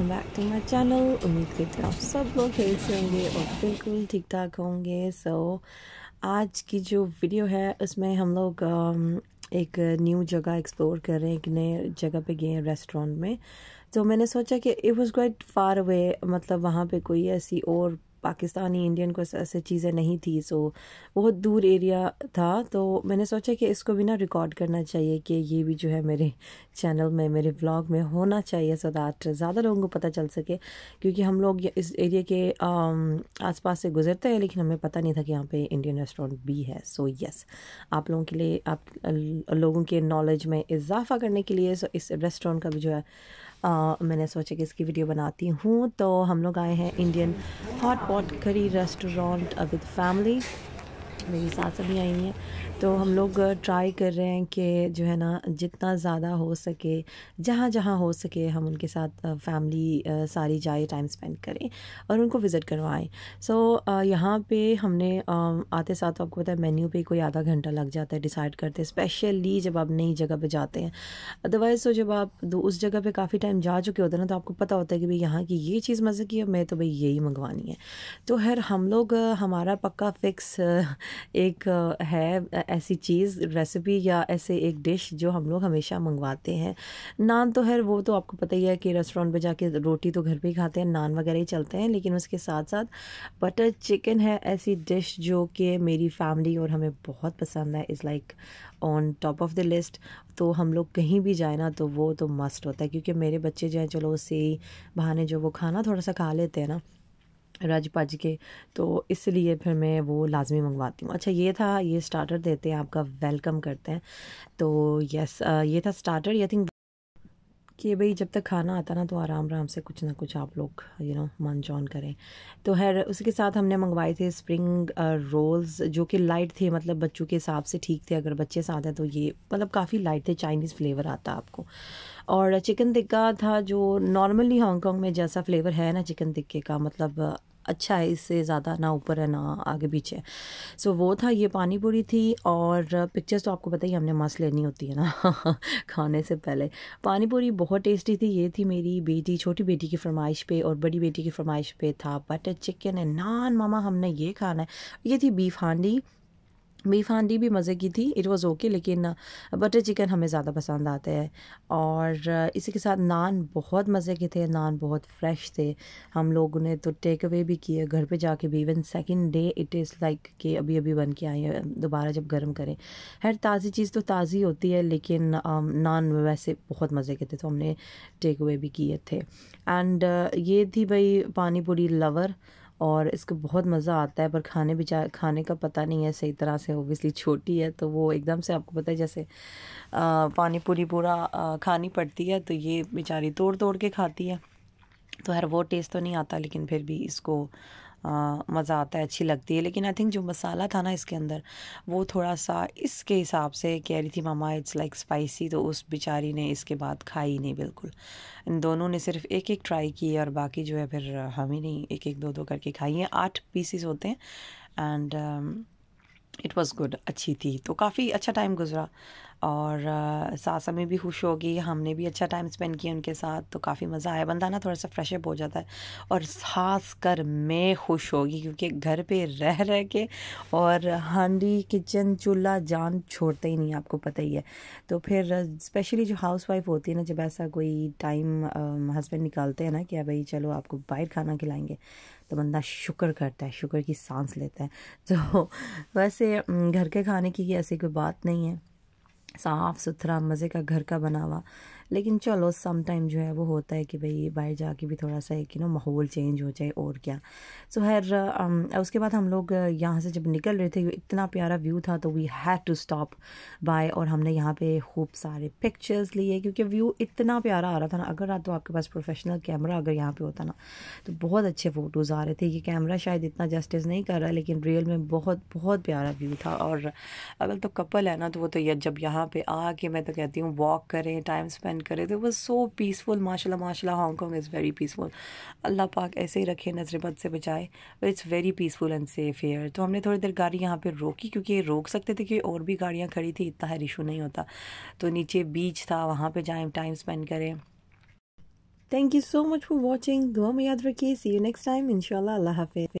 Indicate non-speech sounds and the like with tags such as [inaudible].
welcome back to my channel उम्मीद करती हूँ आप सब लोग खेल से होंगे और बिल्कुल ठीक ठाक होंगे सो so, आज की जो वीडियो है उसमें हम लोग um, एक न्यू जगह एक्सप्लोर कर रहे हैं एक नए जगह पे गए हैं रेस्टोरेंट में तो मैंने सोचा कि it was quite far away मतलब वहाँ पे कोई ऐसी और पाकिस्तानी इंडियन को ऐसे चीज़ें नहीं थी सो बहुत दूर एरिया था तो मैंने सोचा कि इसको भी ना रिकॉर्ड करना चाहिए कि ये भी जो है मेरे चैनल में मेरे व्लॉग में होना चाहिए सो दैट ज़्यादा लोगों को पता चल सके क्योंकि हम लोग इस एरिया के आसपास से गुजरते हैं लेकिन हमें पता नहीं था कि यहाँ पे इंडियन रेस्टोरेंट भी है सो यस आप लोगों के लिए आप लोगों के नॉलेज में इजाफा करने के लिए सो इस रेस्टोरेंट का भी जो है आ, मैंने सोचा कि इसकी वीडियो बनाती हूँ तो हम लोग आए हैं Indian hot pot curry restaurant with family मेरी सास भी आई हैं तो हम लोग ट्राई कर रहे हैं कि जो है ना जितना ज़्यादा हो सके जहाँ जहाँ हो सके हम उनके साथ फैमिली सारी जाए टाइम स्पेंड करें और उनको विज़िट करवाएं सो so, यहाँ पे हमने आते साथ तो आपको पता है मेन्यू पे कोई आधा घंटा लग जाता है डिसाइड करते स्पेशली जब आप नई जगह पर जाते हैं अदरवाइज़ तो जब आप उस जगह पर काफ़ी टाइम जा चुके होते हैं ना तो आपको पता होता है कि भाई यहाँ की ये चीज़ मज़े की है मैं तो भाई यही मंगवानी है तो खैर हम लोग हमारा पक्का फिक्स एक है ऐसी चीज़ रेसिपी या ऐसे एक डिश जो हम लोग हमेशा मंगवाते हैं नान तो है वो तो आपको पता ही है कि रेस्टोरेंट पे जाके रोटी तो घर पे ही खाते हैं नान वगैरह ही चलते हैं लेकिन उसके साथ साथ बटर चिकन है ऐसी डिश जो कि मेरी फैमिली और हमें बहुत पसंद है is like on top of the list तो हम लोग कहीं भी जाए ना तो वो तो मस्ट होता है क्योंकि मेरे बच्चे जो हैं चलो उसे ही बहाने जो वो खाना थोड़ा सा खा लेते हैं ना राजपा जी के तो इसलिए फिर मैं वो लाजमी मंगवाती हूँ अच्छा ये था ये स्टार्टर देते हैं आपका वेलकम करते हैं तो यस ये था स्टार्टर आई थिंक कि भाई जब तक खाना आता ना तो आराम आराम से कुछ ना कुछ आप लोग यू नो मन चौन करें तो है उसके साथ हमने मंगवाए थे स्प्रिंग रोल्स जो कि लाइट थे मतलब बच्चों के हिसाब से ठीक थे अगर बच्चे साथ हैं तो ये मतलब काफ़ी लाइट थे चाइनीज़ फ्लेवर आता आपको और चिकन टिक्का था जो नॉर्मली हांगकॉन्ग में जैसा फ्लेवर है ना चिकन टिक्के का मतलब अच्छा है इससे ज़्यादा ना ऊपर है ना आगे पीछे है सो वो था ये पानी पूरी थी और पिक्चर्स तो आपको पता ही हमने मस्त लेनी होती है ना [laughs] खाने से पहले पानी पूरी बहुत टेस्टी थी ये थी मेरी बेटी छोटी बेटी की फरमाइश पे और बड़ी बेटी की फरमाइश पे था बटर चिकन एंड नान मामा हमने ये खाना है ये थी बीफ हांडी बीफ हांडी भी मज़े की थी इट वाज़ ओके लेकिन बटर uh, चिकन हमें ज़्यादा पसंद आता है और uh, इसी के साथ नान बहुत मज़े के थे नान बहुत फ्रेश थे हम लोगों ने तो टेक अवे भी किए घर पे जाके भी even second day it is like कि अभी अभी बन के आए हैं दोबारा जब गर्म करें हर ताज़ी चीज़ तो ताज़ी होती है लेकिन um, नान वैसे बहुत मज़े के थे तो हमने टेक अवे भी किए थे एंड uh, ये थी भाई पानी पूरी लवर और इसको बहुत मज़ा आता है पर खाने बिचा खाने का पता नहीं है सही तरह से ओबियसली छोटी है तो वो एकदम से आपको पता है जैसे आ, पानी पूरी पूरा खानी पड़ती है तो ये बेचारी तोड़ तोड़ के खाती है तो हर वो टेस्ट तो नहीं आता लेकिन फिर भी इसको मज़ा आता है अच्छी लगती है लेकिन आई थिंक जो मसाला था ना इसके अंदर वो थोड़ा सा इसके हिसाब से कह रही थी मामा इट्स लाइक स्पाइसी तो उस बेचारी ने इसके बाद खाई नहीं बिल्कुल इन दोनों ने सिर्फ एक एक ट्राई की और बाकी जो है फिर हम ही नहीं एक एक दो दो करके खाई हैं आठ पीसीस होते हैं एंड इट वॉज़ गुड अच्छी थी तो काफ़ी अच्छा टाइम गुजरा और सास में भी खुश होगी हमने भी अच्छा टाइम स्पेंड किया उनके साथ तो काफ़ी मज़ा आया बंदा ना थोड़ा सा फ्रेशअप हो जाता है और खास कर मैं खुश होगी क्योंकि घर पे रह रह के और हांडी किचन चूल्हा जान छोड़ते ही नहीं आपको पता ही है तो फिर स्पेशली जो हाउस वाइफ होती है ना जब ऐसा कोई टाइम हस्बैंड निकालते हैं ना कि भाई चलो आपको बाहर खाना खिलाएंगे तो बंदा शुक्र करता है शुक्र की सांस लेता है तो वैसे घर के खाने की ऐसी कोई बात नहीं है साफ़ सुथरा मज़े का घर का बना हुआ लेकिन चलो सम टाइम जो है वो होता है कि भाई बाहर जाके भी थोड़ा सा एक यू नो माहौल चेंज हो जाए और क्या सो so, um, उसके बाद हम लोग यहाँ से जब निकल रहे थे इतना प्यारा व्यू था तो we had to stop by और हमने यहाँ पे खूब सारे पिक्चर्स लिए क्योंकि व्यू इतना प्यारा आ रहा था ना अगर आप तो आपके पास प्रोफेशनल कैमरा अगर यहाँ पर होता ना तो बहुत अच्छे फ़ोटोज़ आ रहे थे ये कैमरा शायद इतना जस्टिस नहीं कर रहा लेकिन रियल में बहुत बहुत प्यारा व्यू था और अगर तो कपल है ना तो वो तो जब यहाँ पर आके मैं तो कहती हूँ वॉक करें टाइम स्पेंड स्पेंड करे थे वो सो पीसफुल माशाल्लाह माशाल्लाह हांगकांग इज़ वेरी पीसफुल अल्लाह पाक ऐसे ही रखे नजरबद से बचाए it's very peaceful and safe एयर तो हमने थोड़ी देर गाड़ी यहाँ पर रोकी क्योंकि ये रोक सकते थे कि और भी गाड़ियाँ खड़ी थी इतना हर इशू नहीं होता तो नीचे बीच था वहाँ पर जाए टाइम स्पेंड करें thank you so much for watching दुआ में याद रखिए सी यू नेक्स्ट टाइम इनशाला अल्लाह हाफिज़